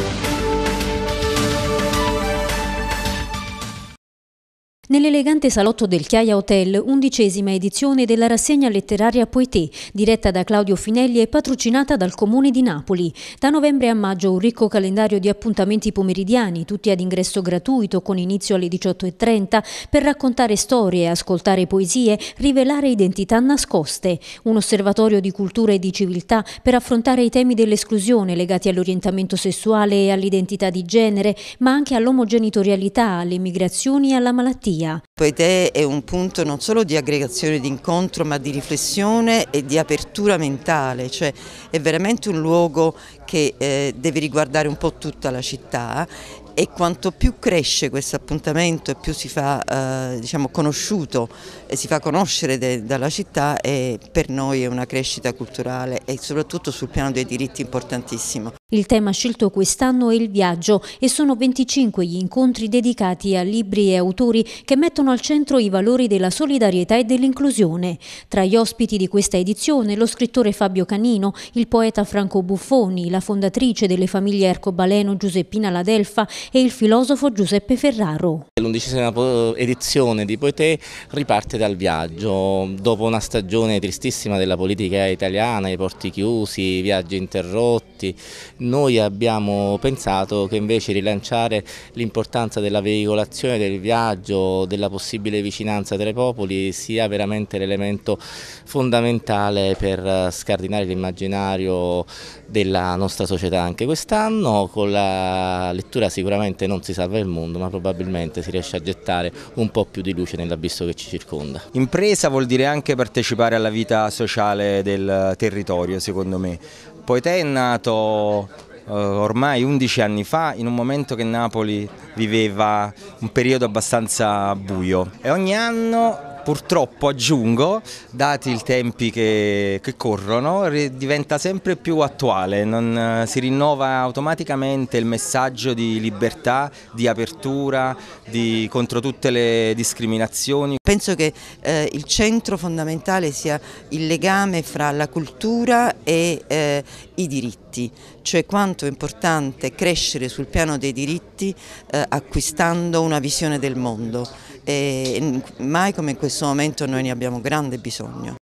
Thank you. Nell'elegante salotto del Chiaia Hotel, undicesima edizione della rassegna letteraria Poeté, diretta da Claudio Finelli e patrocinata dal Comune di Napoli. Da novembre a maggio un ricco calendario di appuntamenti pomeridiani, tutti ad ingresso gratuito con inizio alle 18.30, per raccontare storie, ascoltare poesie, rivelare identità nascoste. Un osservatorio di cultura e di civiltà per affrontare i temi dell'esclusione legati all'orientamento sessuale e all'identità di genere, ma anche all'omogenitorialità, alle migrazioni e alla malattia. Lombardia. Poetè è un punto non solo di aggregazione, di incontro, ma di riflessione e di apertura mentale, cioè è veramente un luogo che eh, deve riguardare un po' tutta la città e quanto più cresce questo appuntamento e più si fa eh, diciamo, conosciuto e si fa conoscere de, dalla città per noi è una crescita culturale e soprattutto sul piano dei diritti importantissimo. Il tema scelto quest'anno è il viaggio e sono 25 gli incontri dedicati a libri e autori che mettono al centro i valori della solidarietà e dell'inclusione. Tra gli ospiti di questa edizione lo scrittore Fabio Canino, il poeta Franco Buffoni, la la fondatrice delle famiglie Ercobaleno Giuseppina Ladelfa e il filosofo Giuseppe Ferraro. L'undicesima eh, edizione di Poetè riparte dal viaggio, dopo una stagione tristissima della politica italiana, i porti chiusi, i viaggi interrotti, noi abbiamo pensato che invece rilanciare l'importanza della veicolazione, del viaggio, della possibile vicinanza tra i popoli sia veramente l'elemento fondamentale per scardinare l'immaginario della nostra nostra società anche quest'anno, con la lettura sicuramente non si salva il mondo, ma probabilmente si riesce a gettare un po' più di luce nell'abisso che ci circonda. Impresa vuol dire anche partecipare alla vita sociale del territorio, secondo me. Poi te è nato eh, ormai 11 anni fa in un momento che Napoli viveva un periodo abbastanza buio e ogni anno purtroppo aggiungo, dati i tempi che, che corrono, diventa sempre più attuale, non, eh, si rinnova automaticamente il messaggio di libertà, di apertura, di, contro tutte le discriminazioni Penso che eh, il centro fondamentale sia il legame fra la cultura e eh, i diritti, cioè quanto è importante crescere sul piano dei diritti eh, acquistando una visione del mondo. E mai come in questo momento noi ne abbiamo grande bisogno.